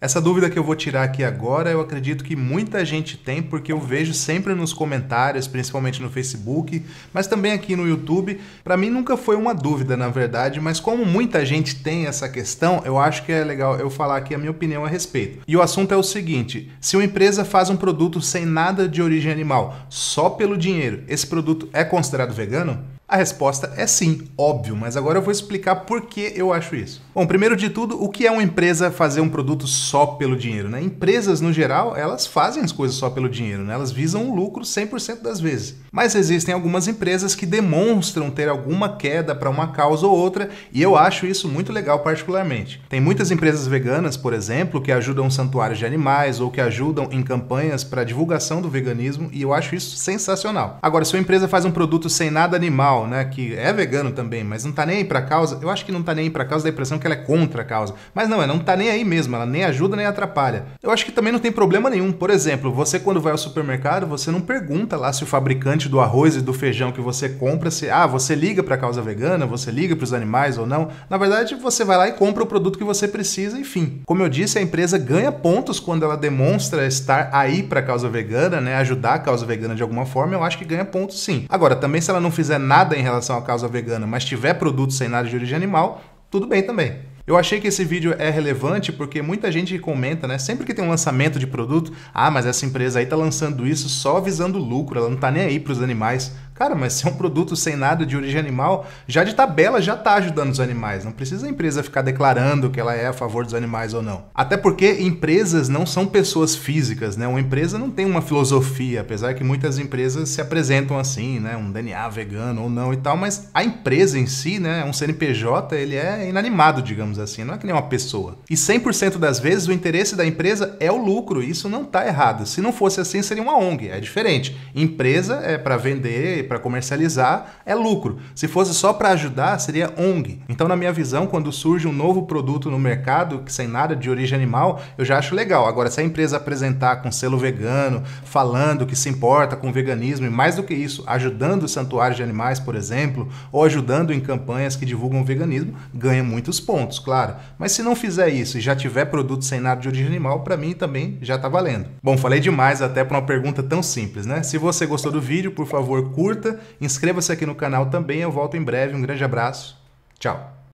Essa dúvida que eu vou tirar aqui agora, eu acredito que muita gente tem, porque eu vejo sempre nos comentários, principalmente no Facebook, mas também aqui no YouTube. Para mim nunca foi uma dúvida, na verdade, mas como muita gente tem essa questão, eu acho que é legal eu falar aqui a minha opinião a respeito. E o assunto é o seguinte: se uma empresa faz um produto sem nada de origem animal, só pelo dinheiro, esse produto é considerado vegano? A resposta é sim, óbvio, mas agora eu vou explicar por que eu acho isso. Bom, primeiro de tudo, o que é uma empresa fazer um produto só pelo dinheiro? Né? Empresas, no geral, elas fazem as coisas só pelo dinheiro, né? elas visam o lucro 100% das vezes. Mas existem algumas empresas que demonstram ter alguma queda para uma causa ou outra, e eu acho isso muito legal particularmente. Tem muitas empresas veganas, por exemplo, que ajudam santuários de animais ou que ajudam em campanhas para divulgação do veganismo, e eu acho isso sensacional. Agora, se uma empresa faz um produto sem nada animal, né, que é vegano também, mas não tá nem aí pra causa, eu acho que não tá nem aí pra causa da impressão que ela é contra a causa. Mas não, ela não tá nem aí mesmo, ela nem ajuda nem atrapalha. Eu acho que também não tem problema nenhum. Por exemplo, você quando vai ao supermercado, você não pergunta lá se o fabricante do arroz e do feijão que você compra, se, ah, você liga pra causa vegana, você liga para os animais ou não. Na verdade, você vai lá e compra o produto que você precisa, enfim. Como eu disse, a empresa ganha pontos quando ela demonstra estar aí pra causa vegana, né, ajudar a causa vegana de alguma forma, eu acho que ganha pontos sim. Agora, também se ela não fizer nada nada em relação à causa vegana, mas tiver produto sem nada de origem animal, tudo bem também. Eu achei que esse vídeo é relevante porque muita gente comenta, né? Sempre que tem um lançamento de produto, ah, mas essa empresa aí tá lançando isso só visando lucro, ela não tá nem aí pros animais. Cara, mas se é um produto sem nada de origem animal, já de tabela já está ajudando os animais. Não precisa a empresa ficar declarando que ela é a favor dos animais ou não. Até porque empresas não são pessoas físicas, né? Uma empresa não tem uma filosofia, apesar que muitas empresas se apresentam assim, né? Um DNA vegano ou não e tal, mas a empresa em si, né? Um CNPJ, ele é inanimado, digamos assim. Não é que nem uma pessoa. E 100% das vezes o interesse da empresa é o lucro. E isso não está errado. Se não fosse assim, seria uma ONG. É diferente. Empresa é para vender para comercializar, é lucro. Se fosse só para ajudar, seria ONG. Então, na minha visão, quando surge um novo produto no mercado, que sem nada de origem animal, eu já acho legal. Agora, se a empresa apresentar com selo vegano, falando que se importa com veganismo e mais do que isso, ajudando santuários de animais, por exemplo, ou ajudando em campanhas que divulgam veganismo, ganha muitos pontos, claro. Mas se não fizer isso e já tiver produto sem nada de origem animal, para mim também já tá valendo. Bom, falei demais até para uma pergunta tão simples, né? Se você gostou do vídeo, por favor, curta curta, inscreva-se aqui no canal também. Eu volto em breve. Um grande abraço. Tchau.